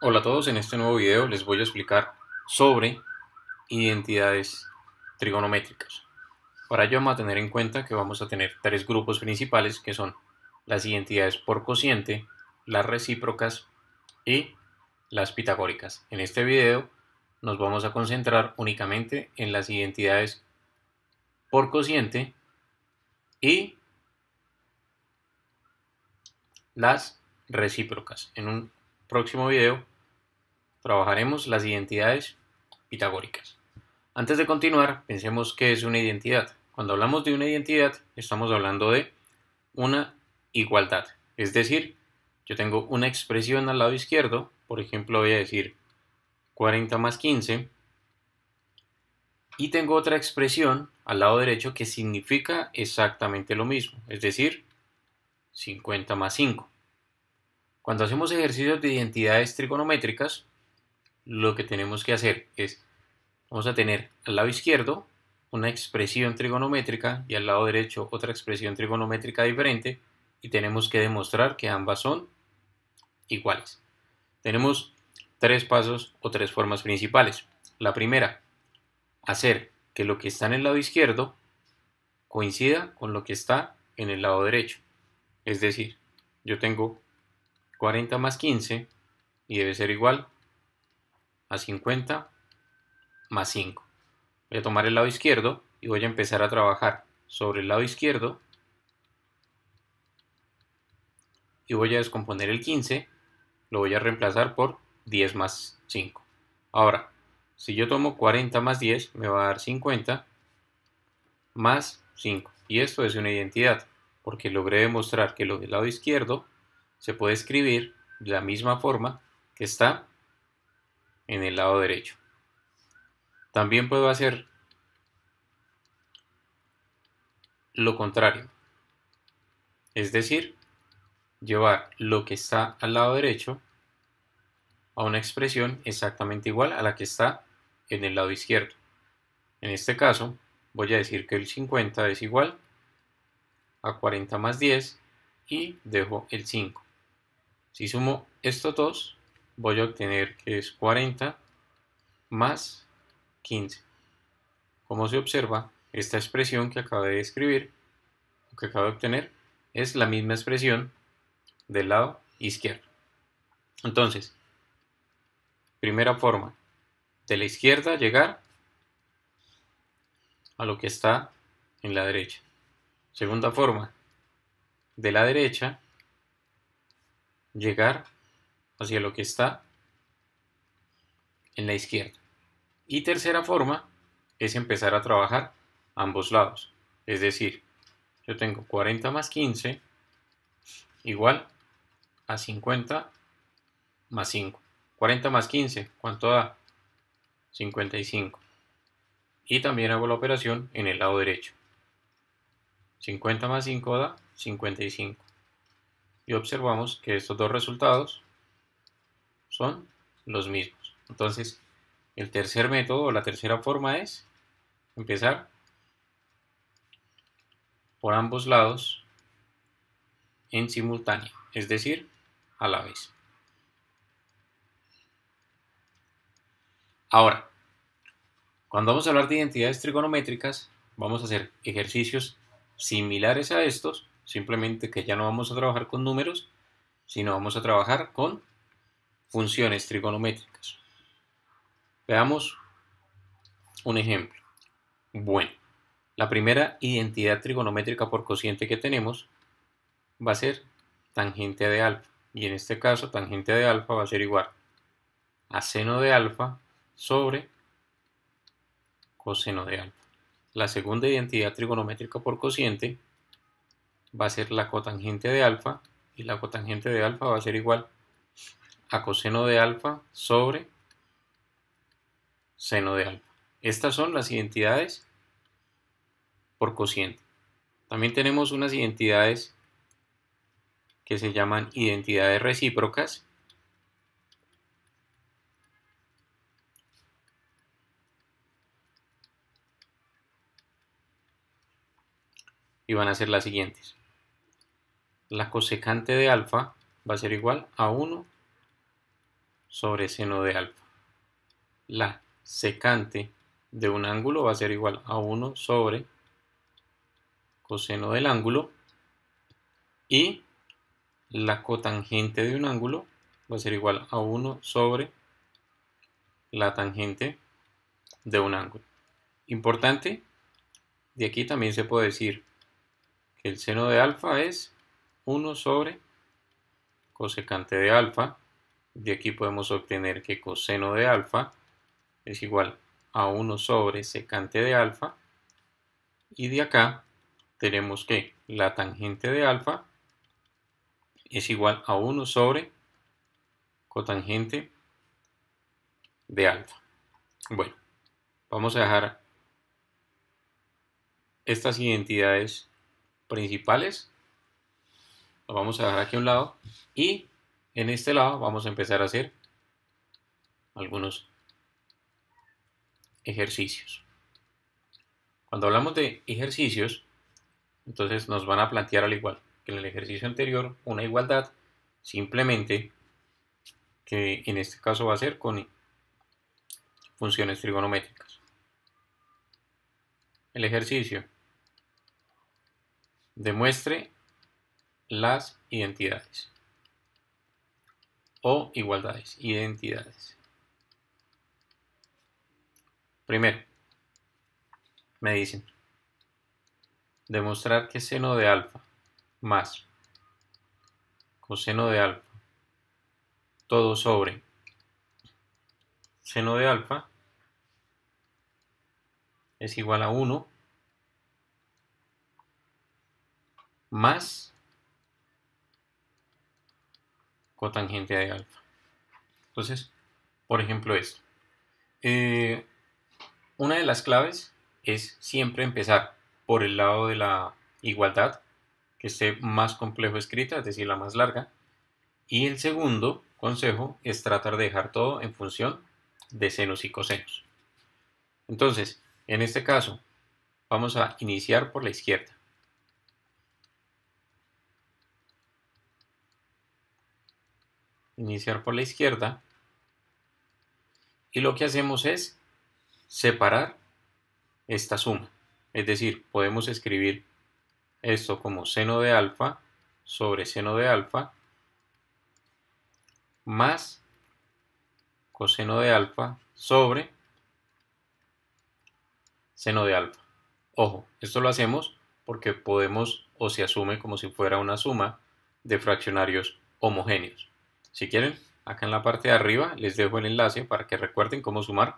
Hola a todos, en este nuevo video les voy a explicar sobre identidades trigonométricas. Para ello vamos a tener en cuenta que vamos a tener tres grupos principales que son las identidades por cociente, las recíprocas y las pitagóricas. En este video nos vamos a concentrar únicamente en las identidades por cociente y las recíprocas. En un próximo video trabajaremos las identidades pitagóricas. Antes de continuar, pensemos qué es una identidad. Cuando hablamos de una identidad, estamos hablando de una igualdad. Es decir, yo tengo una expresión al lado izquierdo, por ejemplo, voy a decir 40 más 15, y tengo otra expresión al lado derecho que significa exactamente lo mismo, es decir, 50 más 5. Cuando hacemos ejercicios de identidades trigonométricas, lo que tenemos que hacer es, vamos a tener al lado izquierdo una expresión trigonométrica y al lado derecho otra expresión trigonométrica diferente y tenemos que demostrar que ambas son iguales. Tenemos tres pasos o tres formas principales. La primera, hacer que lo que está en el lado izquierdo coincida con lo que está en el lado derecho. Es decir, yo tengo 40 más 15 y debe ser igual a 50 más 5. Voy a tomar el lado izquierdo y voy a empezar a trabajar sobre el lado izquierdo y voy a descomponer el 15, lo voy a reemplazar por 10 más 5. Ahora, si yo tomo 40 más 10, me va a dar 50 más 5. Y esto es una identidad, porque logré demostrar que lo del lado izquierdo se puede escribir de la misma forma que está en el lado derecho. También puedo hacer lo contrario. Es decir, llevar lo que está al lado derecho a una expresión exactamente igual a la que está en el lado izquierdo. En este caso, voy a decir que el 50 es igual a 40 más 10 y dejo el 5. Si sumo estos dos, voy a obtener que es 40 más 15. Como se observa, esta expresión que acabo de escribir, que acabo de obtener, es la misma expresión del lado izquierdo. Entonces, primera forma, de la izquierda llegar a lo que está en la derecha. Segunda forma, de la derecha llegar a hacia lo que está en la izquierda. Y tercera forma es empezar a trabajar ambos lados. Es decir, yo tengo 40 más 15 igual a 50 más 5. 40 más 15, ¿cuánto da? 55. Y también hago la operación en el lado derecho. 50 más 5 da 55. Y observamos que estos dos resultados son los mismos. Entonces, el tercer método o la tercera forma es empezar por ambos lados en simultáneo, es decir, a la vez. Ahora, cuando vamos a hablar de identidades trigonométricas, vamos a hacer ejercicios similares a estos, simplemente que ya no vamos a trabajar con números, sino vamos a trabajar con funciones trigonométricas. Veamos un ejemplo. Bueno, la primera identidad trigonométrica por cociente que tenemos va a ser tangente de alfa. Y en este caso, tangente de alfa va a ser igual a seno de alfa sobre coseno de alfa. La segunda identidad trigonométrica por cociente va a ser la cotangente de alfa y la cotangente de alfa va a ser igual a coseno de alfa sobre seno de alfa. Estas son las identidades por cociente. También tenemos unas identidades que se llaman identidades recíprocas. Y van a ser las siguientes. La cosecante de alfa va a ser igual a 1 sobre seno de alfa. La secante de un ángulo va a ser igual a 1 sobre coseno del ángulo y la cotangente de un ángulo va a ser igual a 1 sobre la tangente de un ángulo. Importante, de aquí también se puede decir que el seno de alfa es 1 sobre cosecante de alfa de aquí podemos obtener que coseno de alfa es igual a 1 sobre secante de alfa. Y de acá tenemos que la tangente de alfa es igual a 1 sobre cotangente de alfa. Bueno, vamos a dejar estas identidades principales. Las vamos a dejar aquí a un lado. Y en este lado vamos a empezar a hacer algunos ejercicios. Cuando hablamos de ejercicios, entonces nos van a plantear al igual que en el ejercicio anterior una igualdad, simplemente que en este caso va a ser con funciones trigonométricas. El ejercicio demuestre las identidades o igualdades, identidades. Primero, me dicen, demostrar que seno de alfa más coseno de alfa todo sobre seno de alfa es igual a 1 más cotangente de alfa. Entonces, por ejemplo, esto. Eh, una de las claves es siempre empezar por el lado de la igualdad, que esté más complejo escrita, es decir, la más larga. Y el segundo consejo es tratar de dejar todo en función de senos y cosenos. Entonces, en este caso, vamos a iniciar por la izquierda. iniciar por la izquierda y lo que hacemos es separar esta suma. Es decir, podemos escribir esto como seno de alfa sobre seno de alfa más coseno de alfa sobre seno de alfa. Ojo, esto lo hacemos porque podemos o se asume como si fuera una suma de fraccionarios homogéneos. Si quieren, acá en la parte de arriba les dejo el enlace para que recuerden cómo sumar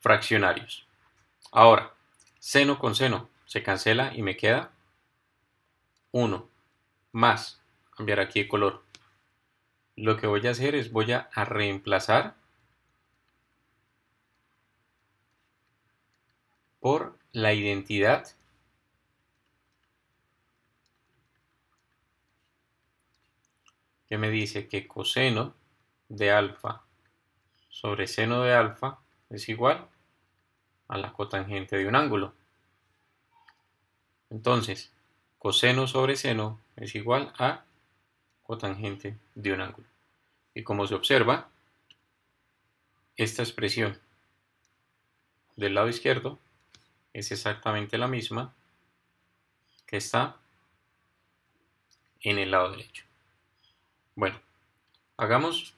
fraccionarios. Ahora, seno con seno se cancela y me queda 1 más, cambiar aquí de color. Lo que voy a hacer es voy a, a reemplazar por la identidad que me dice que coseno de alfa sobre seno de alfa es igual a la cotangente de un ángulo. Entonces, coseno sobre seno es igual a cotangente de un ángulo. Y como se observa, esta expresión del lado izquierdo es exactamente la misma que está en el lado derecho. Bueno, hagamos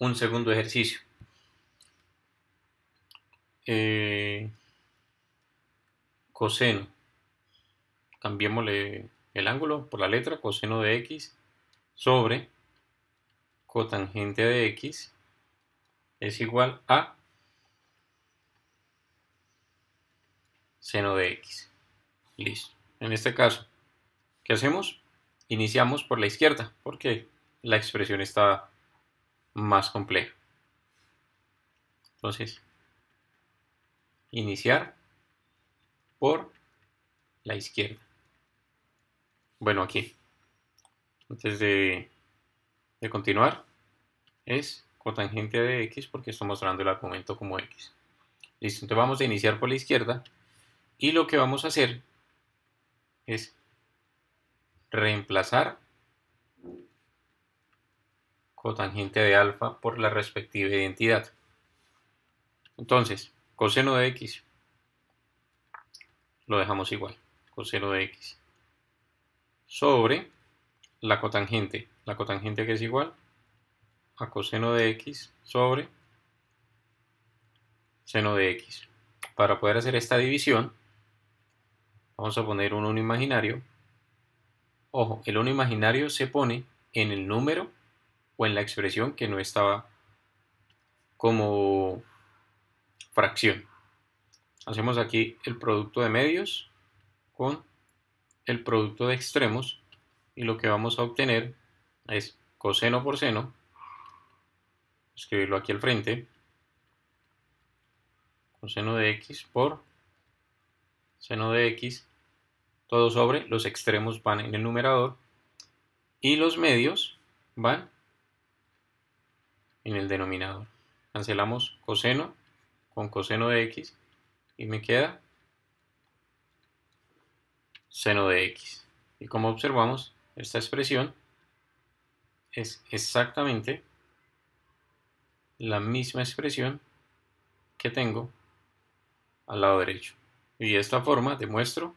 un segundo ejercicio. Eh, coseno. Cambiémosle el ángulo por la letra coseno de x sobre cotangente de x es igual a seno de x. Listo. En este caso, ¿qué hacemos? Iniciamos por la izquierda, porque la expresión está más compleja. Entonces, iniciar por la izquierda. Bueno, aquí, antes de, de continuar, es cotangente de x porque estoy mostrando el argumento como x. Listo, entonces vamos a iniciar por la izquierda y lo que vamos a hacer es reemplazar cotangente de alfa por la respectiva identidad. Entonces, coseno de x lo dejamos igual, coseno de x sobre la cotangente, la cotangente que es igual a coseno de x sobre seno de x. Para poder hacer esta división, vamos a poner un 1 imaginario Ojo, el uno imaginario se pone en el número o en la expresión que no estaba como fracción. Hacemos aquí el producto de medios con el producto de extremos y lo que vamos a obtener es coseno por seno, escribirlo aquí al frente, coseno de x por seno de x todo sobre, los extremos van en el numerador y los medios van en el denominador. Cancelamos coseno con coseno de x y me queda seno de x. Y como observamos, esta expresión es exactamente la misma expresión que tengo al lado derecho. Y de esta forma demuestro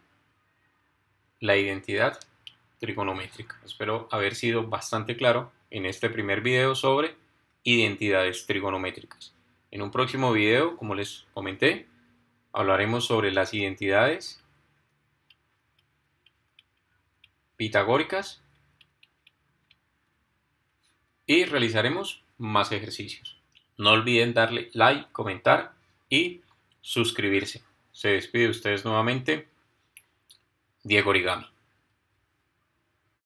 la identidad trigonométrica. Espero haber sido bastante claro en este primer video sobre identidades trigonométricas. En un próximo video, como les comenté, hablaremos sobre las identidades pitagóricas y realizaremos más ejercicios. No olviden darle like, comentar y suscribirse. Se despide ustedes nuevamente Diego Origami.